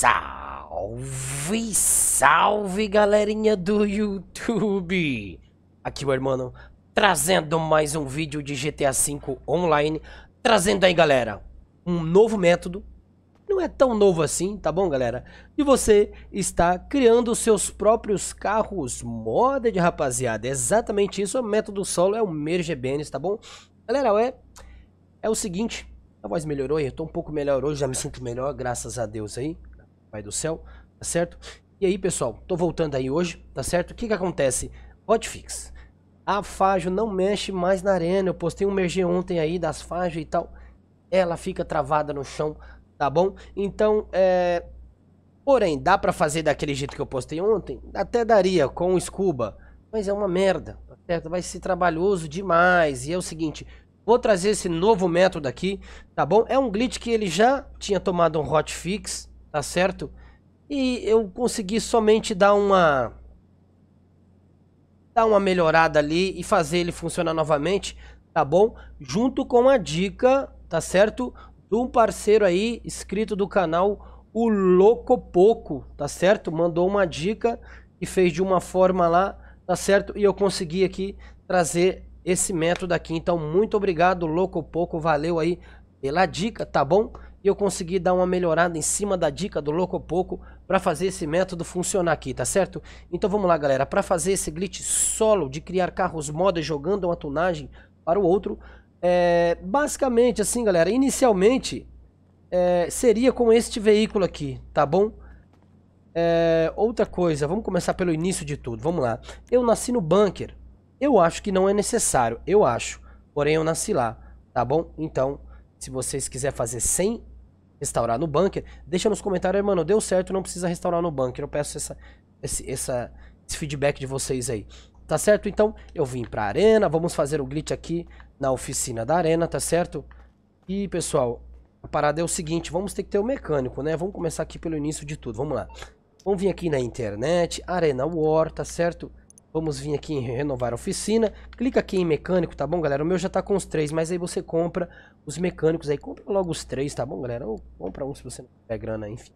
Salve, salve galerinha do YouTube! Aqui o irmão trazendo mais um vídeo de GTA V online. Trazendo aí galera, um novo método, não é tão novo assim, tá bom galera? E você está criando seus próprios carros moda de rapaziada, é exatamente isso, o método solo é o Merge Mergebenes, tá bom? Galera, é, é o seguinte, a voz melhorou aí, eu tô um pouco melhor hoje, já me sinto melhor, graças a Deus aí. Pai do céu, tá certo? E aí, pessoal, tô voltando aí hoje, tá certo? O que que acontece? Hotfix. A Fajo não mexe mais na arena. Eu postei um merge ontem aí das Fajo e tal. Ela fica travada no chão, tá bom? Então, é... Porém, dá pra fazer daquele jeito que eu postei ontem? Até daria, com o Scuba. Mas é uma merda, tá certo? Vai ser trabalhoso demais. E é o seguinte, vou trazer esse novo método aqui, tá bom? É um glitch que ele já tinha tomado um hotfix, tá certo? E eu consegui somente dar uma dar uma melhorada ali e fazer ele funcionar novamente, tá bom? Junto com a dica, tá certo? De um parceiro aí, inscrito do canal, o Loco pouco tá certo? Mandou uma dica e fez de uma forma lá, tá certo? E eu consegui aqui trazer esse método aqui. Então, muito obrigado, Loco pouco valeu aí pela dica, tá bom? e eu consegui dar uma melhorada em cima da dica do louco pouco para fazer esse método funcionar aqui, tá certo? Então vamos lá, galera, para fazer esse glitch solo de criar carros modas jogando uma tunagem para o outro, é, basicamente assim, galera, inicialmente é, seria com este veículo aqui, tá bom? É, outra coisa, vamos começar pelo início de tudo, vamos lá. Eu nasci no bunker, eu acho que não é necessário, eu acho, porém eu nasci lá, tá bom? Então, se vocês quiserem fazer sem restaurar no bunker, deixa nos comentários, mano, deu certo, não precisa restaurar no bunker. Eu peço essa, esse, essa, esse feedback de vocês aí. Tá certo? Então, eu vim pra arena, vamos fazer o glitch aqui na oficina da arena, tá certo? E, pessoal, a parada é o seguinte, vamos ter que ter o mecânico, né? Vamos começar aqui pelo início de tudo, vamos lá. Vamos vir aqui na internet, Arena War, tá certo? Vamos vir aqui em renovar a oficina. Clica aqui em mecânico, tá bom, galera? O meu já tá com os três, mas aí você compra os mecânicos aí. Compra logo os três, tá bom, galera? Ou compra um se você não tiver grana, enfim.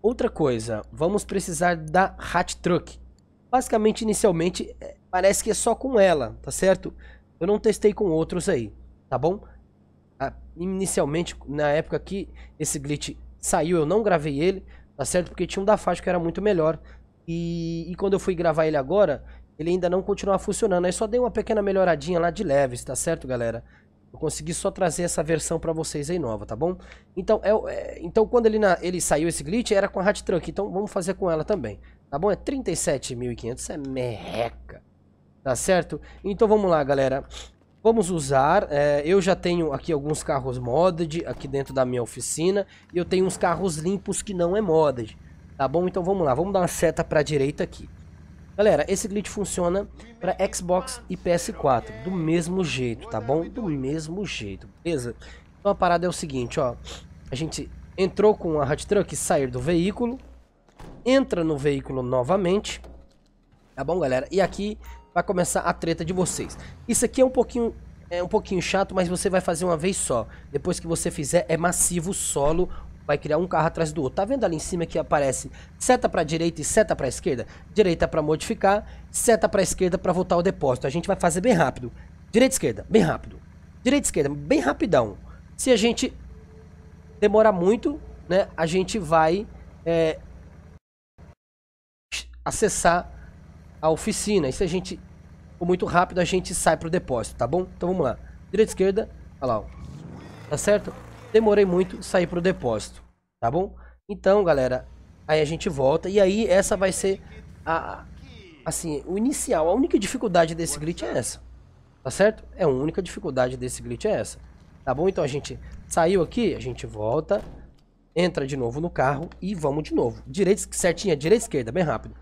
Outra coisa, vamos precisar da Hat Truck. Basicamente, inicialmente, é, parece que é só com ela, tá certo? Eu não testei com outros aí, tá bom? Ah, inicialmente, na época que esse glitch saiu, eu não gravei ele, tá certo? Porque tinha um da faixa que era muito melhor, e, e quando eu fui gravar ele agora, ele ainda não continua funcionando. Aí só dei uma pequena melhoradinha lá de leves, tá certo, galera? Eu consegui só trazer essa versão para vocês aí nova, tá bom? Então, é, é então quando ele, na, ele saiu esse glitch, era com a Hat Truck. Então, vamos fazer com ela também, tá bom? É 37.500, é merreca, tá certo? Então, vamos lá, galera. Vamos usar, é, eu já tenho aqui alguns carros modded aqui dentro da minha oficina. E eu tenho uns carros limpos que não é modded. Tá bom? Então vamos lá, vamos dar uma seta para a direita aqui. Galera, esse glitch funciona para Xbox e PS4, do mesmo jeito, tá bom? Do mesmo jeito, beleza? Então a parada é o seguinte, ó. A gente entrou com a hot truck, sair do veículo, entra no veículo novamente, tá bom, galera? E aqui vai começar a treta de vocês. Isso aqui é um pouquinho é um pouquinho chato, mas você vai fazer uma vez só. Depois que você fizer, é massivo solo vai criar um carro atrás do outro. Tá vendo ali em cima que aparece seta para direita e seta para esquerda? Direita para modificar, seta para esquerda para voltar ao depósito. A gente vai fazer bem rápido. Direita esquerda, bem rápido. Direita esquerda, bem rapidão. Se a gente demorar muito, né, a gente vai é, acessar a oficina. E se a gente for muito rápido, a gente sai pro depósito, tá bom? Então vamos lá. Direita esquerda, olha lá, ó. tá certo? demorei muito sair pro depósito, tá bom? Então, galera, aí a gente volta e aí essa vai ser a assim, o inicial, a única dificuldade desse glitch é essa. Tá certo? É a única dificuldade desse glitch é essa. Tá bom? Então a gente saiu aqui, a gente volta, entra de novo no carro e vamos de novo. Direita, certinha, direita, esquerda, bem rápido.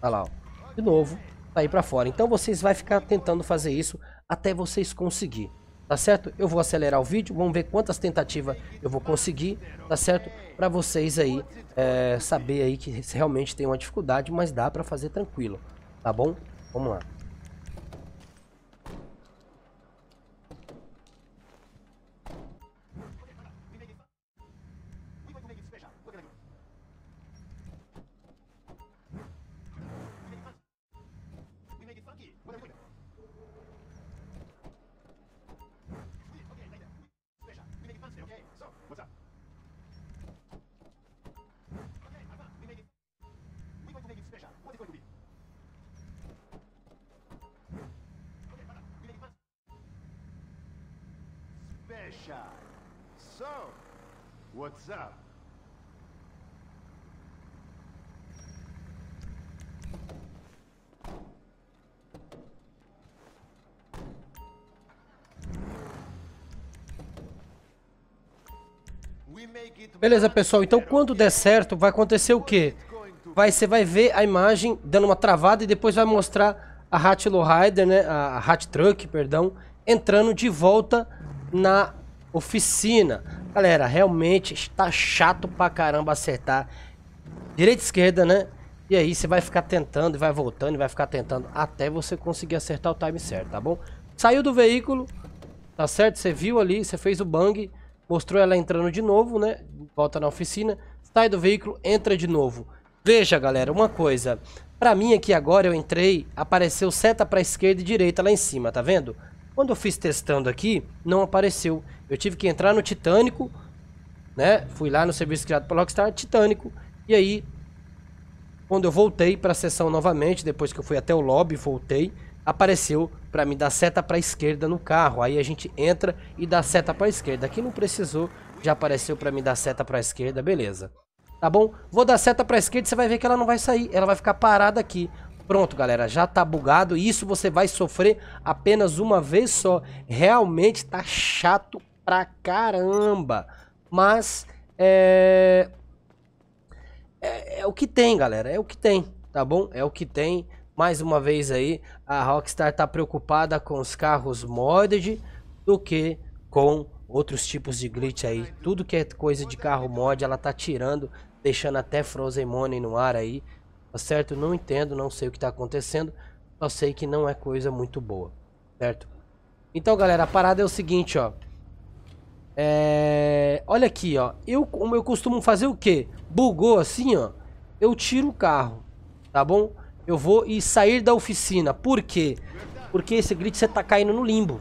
Olha lá, ó. De novo, sair tá para fora. Então vocês vai ficar tentando fazer isso até vocês conseguir tá certo? Eu vou acelerar o vídeo, vamos ver quantas tentativas eu vou conseguir, tá certo? Para vocês aí é, saber aí que realmente tem uma dificuldade, mas dá para fazer tranquilo, tá bom? Vamos lá. Abishai. So, what's up? Beleza, pessoal. Então, quando der certo, vai acontecer o quê? Vai, você vai ver a imagem dando uma travada e depois vai mostrar a Hat Lowrider, né? A Hat Truck, perdão, entrando de volta na Oficina. Galera, realmente está chato pra caramba acertar direita e esquerda, né? E aí você vai ficar tentando e vai voltando e vai ficar tentando até você conseguir acertar o time certo, tá bom? Saiu do veículo, tá certo? Você viu ali, você fez o bang, mostrou ela entrando de novo, né? Volta na oficina, sai do veículo, entra de novo. Veja, galera, uma coisa. Pra mim aqui agora eu entrei, apareceu seta pra esquerda e direita lá em cima, tá vendo? Quando eu fiz testando aqui, não apareceu. Eu tive que entrar no Titânico, né? Fui lá no serviço criado pela Rockstar, Titânico. E aí, quando eu voltei para a sessão novamente, depois que eu fui até o lobby, voltei, apareceu para me dar seta para a esquerda no carro. Aí a gente entra e dá seta para a esquerda. Aqui não precisou, já apareceu para me dar seta para a esquerda, beleza. Tá bom? Vou dar seta para a esquerda, você vai ver que ela não vai sair, ela vai ficar parada aqui. Pronto, galera, já tá bugado e isso você vai sofrer apenas uma vez só. Realmente tá chato pra caramba. Mas é... é... É, o que tem, galera. É o que tem, tá bom? É o que tem. Mais uma vez aí, a Rockstar tá preocupada com os carros modded do que com outros tipos de glitch aí. Tudo que é coisa de carro mod, ela tá tirando, deixando até Frozen Money no ar aí. Tá certo? Não entendo, não sei o que tá acontecendo. Só sei que não é coisa muito boa. Certo? Então, galera, a parada é o seguinte, ó. É... Olha aqui, ó. Eu, como eu costumo fazer o quê? Bugou assim, ó. Eu tiro o carro, tá bom? Eu vou e sair da oficina. Por quê? Porque esse grid você tá caindo no limbo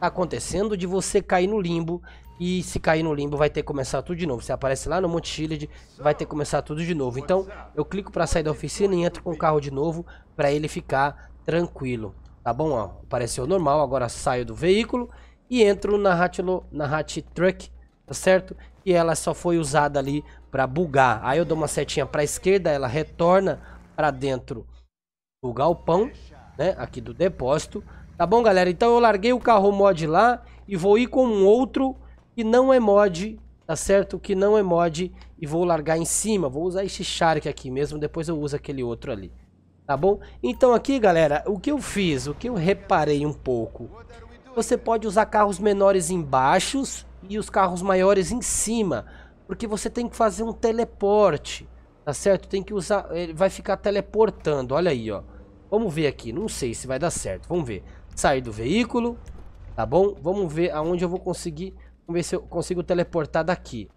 acontecendo de você cair no limbo. E se cair no limbo, vai ter que começar tudo de novo. Você aparece lá no Monte Shield, vai ter que começar tudo de novo. Então, eu clico para sair da oficina e entro com o carro de novo para ele ficar tranquilo. Tá bom? Ó, apareceu normal, agora saio do veículo e entro na Hatch, na Hatch Truck, tá certo? E ela só foi usada ali para bugar. Aí eu dou uma setinha para esquerda, ela retorna para dentro do galpão, né? Aqui do depósito Tá bom, galera? Então eu larguei o carro mod lá e vou ir com um outro que não é mod, tá certo? Que não é mod e vou largar em cima. Vou usar esse Shark aqui mesmo, depois eu uso aquele outro ali. Tá bom? Então aqui, galera, o que eu fiz, o que eu reparei um pouco. Você pode usar carros menores embaixo e os carros maiores em cima. Porque você tem que fazer um teleporte, tá certo? Tem que usar, ele vai ficar teleportando, olha aí, ó. Vamos ver aqui, não sei se vai dar certo, vamos ver sair do veículo, tá bom? Vamos ver aonde eu vou conseguir, vamos ver se eu consigo teleportar daqui.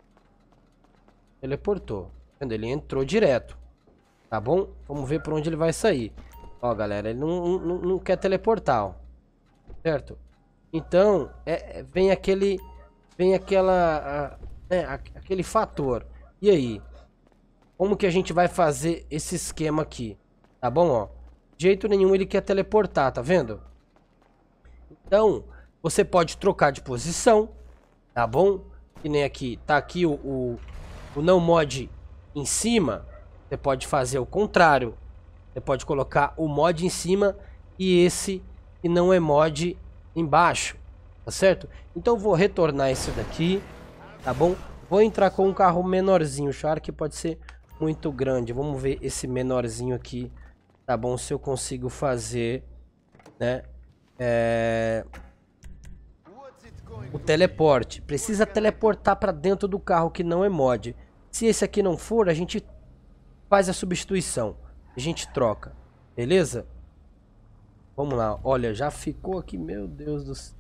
Teleportou, vendo? Ele entrou direto, tá bom? Vamos ver por onde ele vai sair. Ó, galera, ele não, não, não quer teleportar, ó. certo? Então, é, é vem aquele, vem aquela, né, a, aquele fator. E aí? Como que a gente vai fazer esse esquema aqui? Tá bom, ó? De jeito nenhum ele quer teleportar, tá vendo? Então, você pode trocar de posição, tá bom? Que nem aqui, tá aqui o, o, o não mod em cima, você pode fazer o contrário. Você pode colocar o mod em cima e esse que não é mod embaixo, tá certo? Então vou retornar esse daqui, tá bom? Vou entrar com um carro menorzinho, o Shark pode ser muito grande. Vamos ver esse menorzinho aqui, tá bom? Se eu consigo fazer, né? É... O teleporte. Precisa teleportar para dentro do carro que não é mod. Se esse aqui não for, a gente faz a substituição. A gente troca. Beleza? Vamos lá. Olha, já ficou aqui. Meu Deus do céu.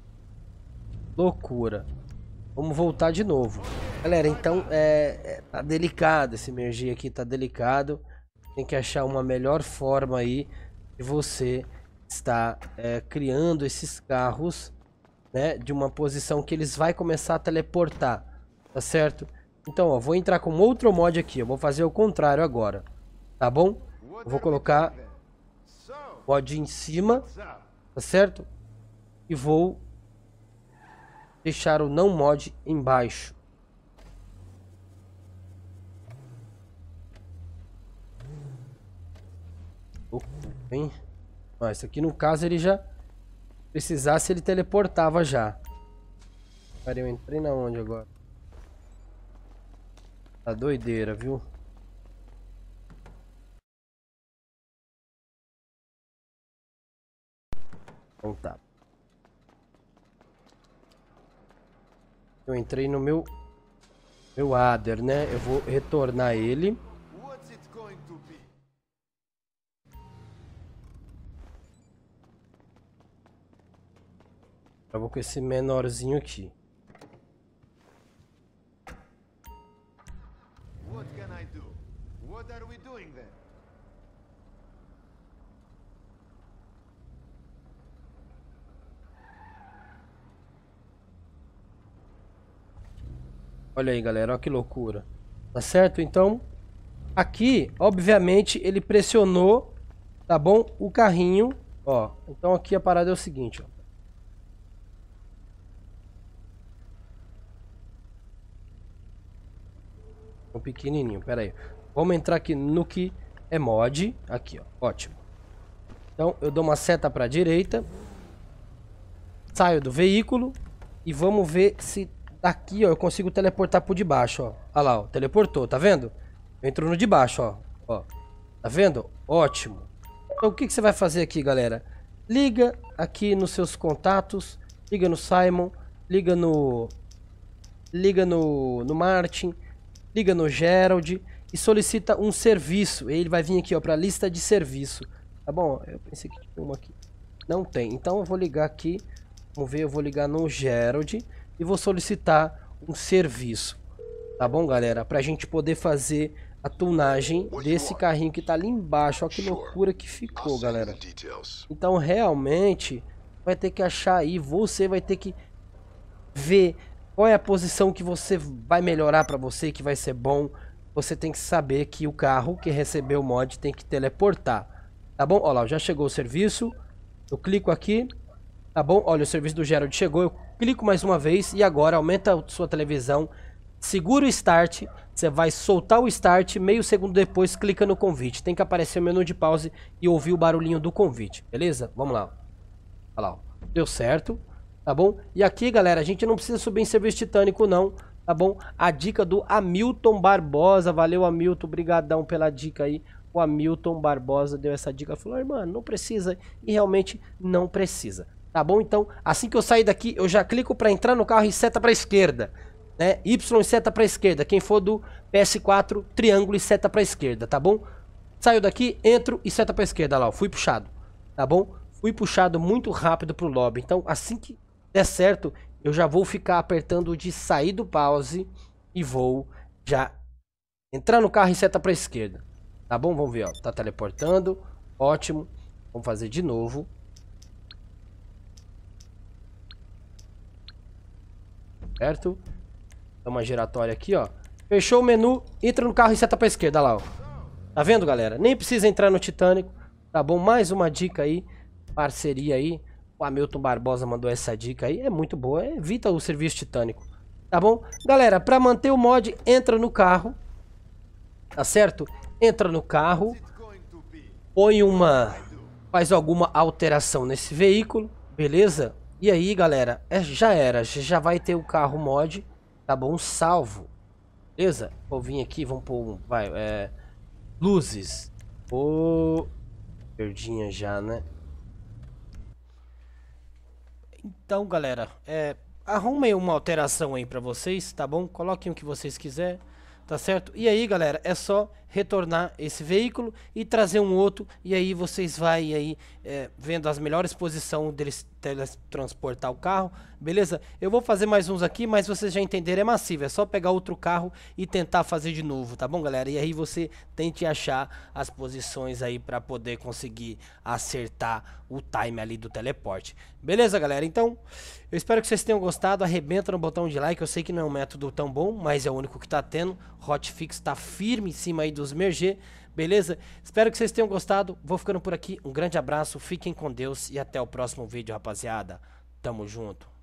Loucura. Vamos voltar de novo. Galera, então é, é, tá delicado esse mergir aqui, tá delicado. Tem que achar uma melhor forma aí de você está é, criando esses carros né, de uma posição que eles vai começar a teleportar, tá certo? Então, ó, vou entrar com outro mod aqui, eu vou fazer o contrário agora, tá bom? Eu vou colocar mod em cima, tá certo? E vou deixar o não mod embaixo. Opa, hein? Ó, isso aqui no caso ele já precisasse ele teleportava já. Peraí, eu entrei na onde agora? Tá doideira, viu? Então tá. Eu entrei no meu meu adder, né? Eu vou retornar ele. Eu vou com esse menorzinho aqui. What can I do? What are we doing there? Olha aí, galera, olha que loucura. Tá certo? Então, aqui, obviamente, ele pressionou, tá bom? O carrinho, ó. Então aqui a parada é o seguinte, ó. Um pequenininho, pera aí. Vamos entrar aqui no que é mod. Aqui, ó. Ótimo. Então, eu dou uma seta para direita. Saio do veículo. E vamos ver se daqui, ó, eu consigo teleportar por debaixo, ó. Olha lá, ó, teleportou, tá vendo? Eu entro no de baixo, ó. ó. Tá vendo? Ótimo. Então, o que, que você vai fazer aqui, galera? Liga aqui nos seus contatos. Liga no Simon. Liga no... Liga no, no Martin liga no Gerald e solicita um serviço. Ele vai vir aqui, ó, a lista de serviço. Tá bom? Eu pensei que tinha uma aqui. Não tem. Então eu vou ligar aqui. Vamos ver, eu vou ligar no Gerald e vou solicitar um serviço. Tá bom, galera? para a gente poder fazer a tunagem desse carrinho que está ali embaixo. Olha que loucura que ficou, galera. Então, realmente, vai ter que achar aí. Você vai ter que ver qual é a posição que você vai melhorar para você, que vai ser bom, você tem que saber que o carro que recebeu o mod tem que teleportar. Tá bom? Olha lá, já chegou o serviço. Eu clico aqui. Tá bom? Olha, o serviço do Gerald chegou. Eu clico mais uma vez e agora aumenta a sua televisão. Segura o Start. Você vai soltar o Start. Meio segundo depois, clica no convite. Tem que aparecer o menu de pause e ouvir o barulhinho do convite. Beleza? Vamos lá. Olha lá. Deu certo tá bom? E aqui, galera, a gente não precisa subir em serviço titânico, não, tá bom? A dica do Hamilton Barbosa, valeu, Hamilton, brigadão pela dica aí. O Hamilton Barbosa deu essa dica, falou, irmão, não precisa, e realmente não precisa, tá bom? Então, assim que eu sair daqui, eu já clico para entrar no carro e seta para esquerda, né? Y e seta para esquerda, quem for do PS4, triângulo e seta para esquerda, tá bom? Saio daqui, entro e seta para esquerda, lá, ó, fui puxado, tá bom? Fui puxado muito rápido pro lobby, então assim que der certo, eu já vou ficar apertando de sair do pause e vou já entrar no carro e seta para esquerda. Tá bom? Vamos ver, ó. Tá teleportando. Ótimo. Vamos fazer de novo. Certo? Dá uma giratória aqui, ó. Fechou o menu, entra no carro e seta pra esquerda, lá, ó. Tá vendo, galera? Nem precisa entrar no Titânico. Tá bom? Mais uma dica aí. Parceria aí o Hamilton Barbosa mandou essa dica aí, é muito boa, evita o serviço titânico, tá bom? Galera, para manter o mod, entra no carro, tá certo? Entra no carro, põe uma... faz alguma alteração nesse veículo, beleza? E aí, galera, é, já era, já vai ter o carro mod, tá bom? Salvo, beleza? Vou vir aqui, vamos pôr um, vai, é... Luzes, Ô... Oh, verdinha já, né? Então, galera, é, arrumem uma alteração aí pra vocês, tá bom? Coloquem o que vocês quiserem, tá certo? E aí, galera, é só retornar esse veículo e trazer um outro e aí vocês vai aí é, vendo as melhores posições deles teletransportar o carro, beleza? Eu vou fazer mais uns aqui, mas vocês já entenderam, é massivo, é só pegar outro carro e tentar fazer de novo, tá bom galera? E aí você tente achar as posições aí para poder conseguir acertar o time ali do teleporte, beleza galera? Então, eu espero que vocês tenham gostado, arrebenta no botão de like, eu sei que não é um método tão bom, mas é o único que tá tendo, Hotfix tá firme em cima aí do dos Merger, beleza? Espero que vocês tenham gostado. Vou ficando por aqui. Um grande abraço, fiquem com Deus e até o próximo vídeo, rapaziada. Tamo junto.